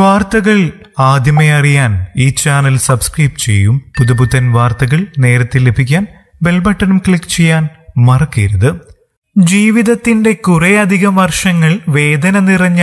വാർത്തകൾ ആദ്യമേ അറിയാൻ ഈ ചാനൽ സബ്സ്ക്രൈബ് ചെയ്യും പുതുപുത്തൻ വാർത്തകൾ നേരത്തെ ലഭിക്കാൻ ബെൽ ബട്ടണും ക്ലിക്ക് ചെയ്യാൻ മറക്കരുത് ജീവിതത്തിന്റെ കുറേയധികം വർഷങ്ങൾ വേദന നിറഞ്ഞ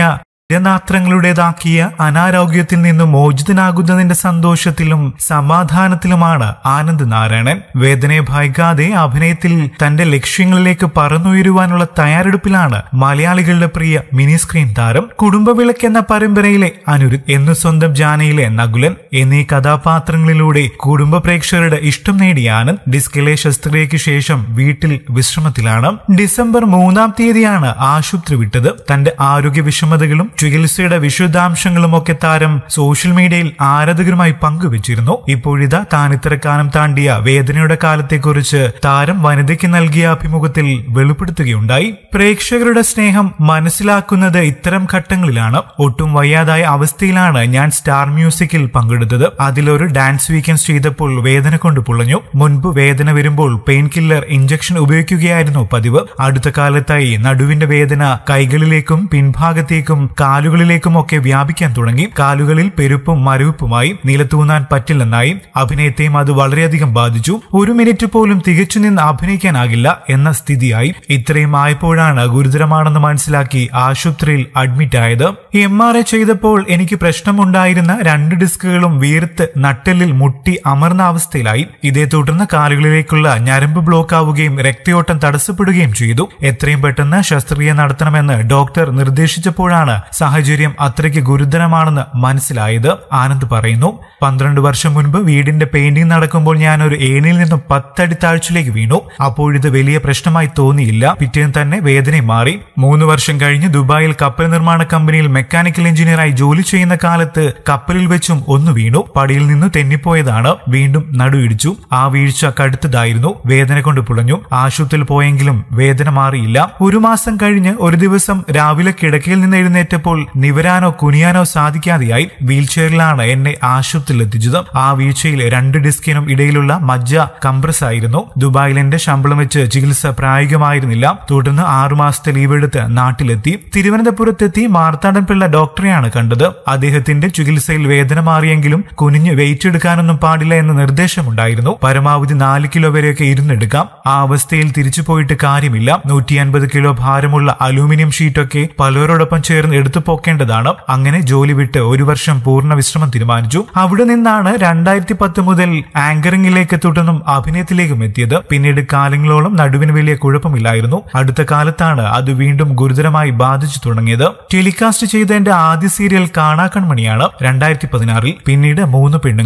രനാത്രങ്ങളുടേതാക്കിയ അനാരോഗ്യത്തിൽ നിന്നും മോചിതനാകുന്നതിന്റെ സന്തോഷത്തിലും സമാധാനത്തിലുമാണ് ആനന്ദ് നാരായണൻ വേദനയെ ഭയക്കാതെ അഭിനയത്തിൽ തന്റെ ലക്ഷ്യങ്ങളിലേക്ക് പറന്നുയരുവാനുള്ള തയ്യാറെടുപ്പിലാണ് മലയാളികളുടെ പ്രിയ മിനി സ്ക്രീൻ താരം കുടുംബവിളക്ക് എന്ന പരമ്പരയിലെ അനുരു എന്നു സ്വന്തം ജാനയിലെ നകുലൻ എന്നീ കഥാപാത്രങ്ങളിലൂടെ കുടുംബ പ്രേക്ഷകരുടെ ഇഷ്ടം നേടിയ ആനന്ദ് ഡിസ്കിലെ ശസ്ത്രക്രിയയ്ക്ക് ശേഷം വീട്ടിൽ വിശ്രമത്തിലാണ് ഡിസംബർ മൂന്നാം തീയതിയാണ് ആശുപത്രി വിട്ടത് തന്റെ ആരോഗ്യ വിഷമതകളും ചികിത്സയുടെ വിശദാംശങ്ങളുമൊക്കെ താരം സോഷ്യൽ മീഡിയയിൽ ആരാധകരുമായി പങ്കുവച്ചിരുന്നു ഇപ്പോഴിതാ താൻ ഇത്തരക്കാലം താണ്ടിയ വേദനയുടെ കാലത്തെക്കുറിച്ച് താരം വനിതയ്ക്ക് നൽകിയ അഭിമുഖത്തിൽ വെളിപ്പെടുത്തുകയുണ്ടായി പ്രേക്ഷകരുടെ സ്നേഹം മനസ്സിലാക്കുന്നത് ഇത്തരം ഘട്ടങ്ങളിലാണ് ഒട്ടും വയ്യാതായ അവസ്ഥയിലാണ് ഞാൻ സ്റ്റാർ മ്യൂസിക്കിൽ പങ്കെടുത്തത് അതിലൊരു ഡാൻസ് വീക്കെൻഡ് ചെയ്തപ്പോൾ വേദന കൊണ്ട് പുളഞ്ഞു മുൻപ് വേദന വരുമ്പോൾ പെയിൻ കില്ലർ ഇഞ്ചക്ഷൻ ഉപയോഗിക്കുകയായിരുന്നു പതിവ് അടുത്ത കാലത്തായി നടുവിന്റെ വേദന കൈകളിലേക്കും പിൻഭാഗത്തേക്കും കാലുകളിലേക്കുമൊക്കെ വ്യാപിക്കാൻ തുടങ്ങി കാലുകളിൽ പെരുപ്പും മരവിപ്പുമായി നിലത്തൂന്നാൻ പറ്റില്ലെന്നായി അഭിനയത്തെയും അത് വളരെയധികം ബാധിച്ചു ഒരു മിനിറ്റ് പോലും തികച്ചു നിന്ന് അഭിനയിക്കാനാകില്ല എന്ന സ്ഥിതിയായി ഇത്രയും ആയപ്പോഴാണ് ഗുരുതരമാണെന്ന് മനസ്സിലാക്കി ആശുപത്രിയിൽ അഡ്മിറ്റ് ആയത് എം ആർ എ ചെയ്തപ്പോൾ എനിക്ക് പ്രശ്നമുണ്ടായിരുന്ന രണ്ട് ഡിസ്കുകളും വീർത്ത് നട്ടെല്ലിൽ മുട്ടി അമർന്ന അവസ്ഥയിലായി ഇതേ തുടർന്ന് കാലുകളിലേക്കുള്ള ഞരമ്പ് ബ്ലോക്ക് ആവുകയും രക്തയോട്ടം തടസ്സപ്പെടുകയും ചെയ്തു എത്രയും പെട്ടെന്ന് ശസ്ത്രക്രിയ നടത്തണമെന്ന് ഡോക്ടർ നിർദ്ദേശിച്ചപ്പോഴാണ് സാഹചര്യം അത്രയ്ക്ക് ഗുരുതരമാണെന്ന് മനസ്സിലായത് ആനന്ദ് പറയുന്നു പന്ത്രണ്ട് വർഷം മുൻപ് വീടിന്റെ പെയിന്റിംഗ് നടക്കുമ്പോൾ ഞാൻ ഒരു ഏണിയിൽ നിന്നും പത്തടി താഴ്ചയിലേക്ക് വീണു അപ്പോഴിത് വലിയ പ്രശ്നമായി തോന്നിയില്ല പിറ്റേന്ന് തന്നെ വേദനയും മാറി മൂന്ന് വർഷം കഴിഞ്ഞ് ദുബായിൽ കപ്പൽ നിർമ്മാണ കമ്പനിയിൽ മെക്കാനിക്കൽ എഞ്ചിനീയറായി ജോലി ചെയ്യുന്ന കാലത്ത് കപ്പലിൽ വെച്ചും ഒന്ന് വീണു പടിയിൽ നിന്ന് തെന്നിപ്പോയതാണ് വീണ്ടും നടുവിടിച്ചു ആ വീഴ്ച കടുത്തതായിരുന്നു വേദന കൊണ്ട് പുളഞ്ഞു ആശുപത്രിയിൽ പോയെങ്കിലും വേദന മാറിയില്ല ഒരു മാസം കഴിഞ്ഞ് ഒരു ദിവസം രാവിലെ കിടക്കയിൽ നിന്ന് എഴുന്നേറ്റ് തുടങ്ങിയപ്പോൾ നിവരാനോ കുനിയാനോ സാധിക്കാതെയായി വീൽചെയറിലാണ് എന്നെ ആശുപത്രിയിൽ എത്തിച്ചത് ആ വീഴ്ചയിൽ രണ്ട് ഡിസ്കിനും ഇടയിലുള്ള മജ്ജ കംപ്രസ് ആയിരുന്നു ദുബായിൽ എന്റെ ശമ്പളം വെച്ച് ചികിത്സ പ്രായോഗികമായിരുന്നില്ല തുടർന്ന് ആറുമാസത്തെ എടുത്ത് നാട്ടിലെത്തി തിരുവനന്തപുരത്തെത്തി മാർത്താടൻ പിള്ള ഡോക്ടറെയാണ് കണ്ടത് അദ്ദേഹത്തിന്റെ ചികിത്സയിൽ വേദന മാറിയെങ്കിലും കുനിഞ്ഞ് വെയിറ്റ് എടുക്കാനൊന്നും പാടില്ല എന്ന നിർദ്ദേശമുണ്ടായിരുന്നു പരമാവധി നാല് കിലോ വരെയൊക്കെ ഇരുന്നെടുക്കാം ആ അവസ്ഥയിൽ തിരിച്ചു പോയിട്ട് കാര്യമില്ല നൂറ്റി അൻപത് കിലോ ഭാരമുള്ള അലൂമിനിയം ഷീറ്റൊക്കെ പലരോടൊപ്പം ചേർന്ന് എടുത്തു എടുത്തു പോക്കേണ്ടതാണ് അങ്ങനെ ജോലി വിട്ട് ഒരു വർഷം പൂർണ്ണ വിശ്രമം തീരുമാനിച്ചു അവിടെ നിന്നാണ് രണ്ടായിരത്തി പത്ത് മുതൽ ആങ്കറിംഗിലേക്ക് തുടർന്നും അഭിനയത്തിലേക്കും എത്തിയത് പിന്നീട് കാലങ്ങളോളം നടുവിന് വലിയ കുഴപ്പമില്ലായിരുന്നു അടുത്ത കാലത്താണ് അത് വീണ്ടും ഗുരുതരമായി ബാധിച്ചു തുടങ്ങിയത് ടെലികാസ്റ്റ് ചെയ്ത എന്റെ ആദ്യ സീരിയൽ കാണാക്കൺമണിയാണ് രണ്ടായിരത്തി പതിനാറിൽ പിന്നീട് മൂന്ന് പെണ്ണുങ്ങൾ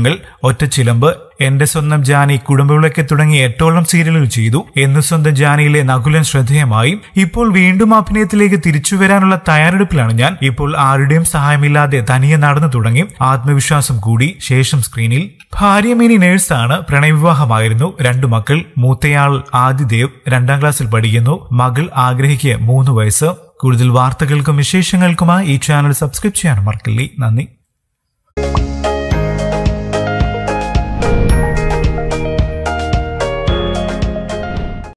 ചിലമ്പ് എന്റെ സ്വന്തം ജാനി കുടുംബവിളക്കെ തുടങ്ങി എട്ടോളം സീരിയലുകൾ ചെയ്തു എന്ന് സ്വന്തം ജാനിയിലെ നകുലൻ ശ്രദ്ധേയമായി ഇപ്പോൾ വീണ്ടും അഭിനയത്തിലേക്ക് തിരിച്ചു വരാനുള്ള തയ്യാറെടുപ്പിലാണ് ഞാൻ ഇപ്പോൾ ആരുടെയും സഹായമില്ലാതെ തനിയെ നടന്നു തുടങ്ങി ആത്മവിശ്വാസം കൂടി ശേഷം സ്ക്രീനിൽ ഭാര്യ മിനി നേഴ്സാണ് പ്രണയവിവാഹമായിരുന്നു രണ്ടു മക്കൾ മൂത്തയാൾ ആദിദേവ് രണ്ടാം ക്ലാസ്സിൽ പഠിക്കുന്നു മകൾ ആഗ്രഹിക്ക് മൂന്ന് വയസ്സ് കൂടുതൽ വാർത്തകൾക്കും വിശേഷങ്ങൾക്കുമായി ഈ ചാനൽ സബ്സ്ക്രൈബ് ചെയ്യാൻ മറക്കില്ലേ നന്ദി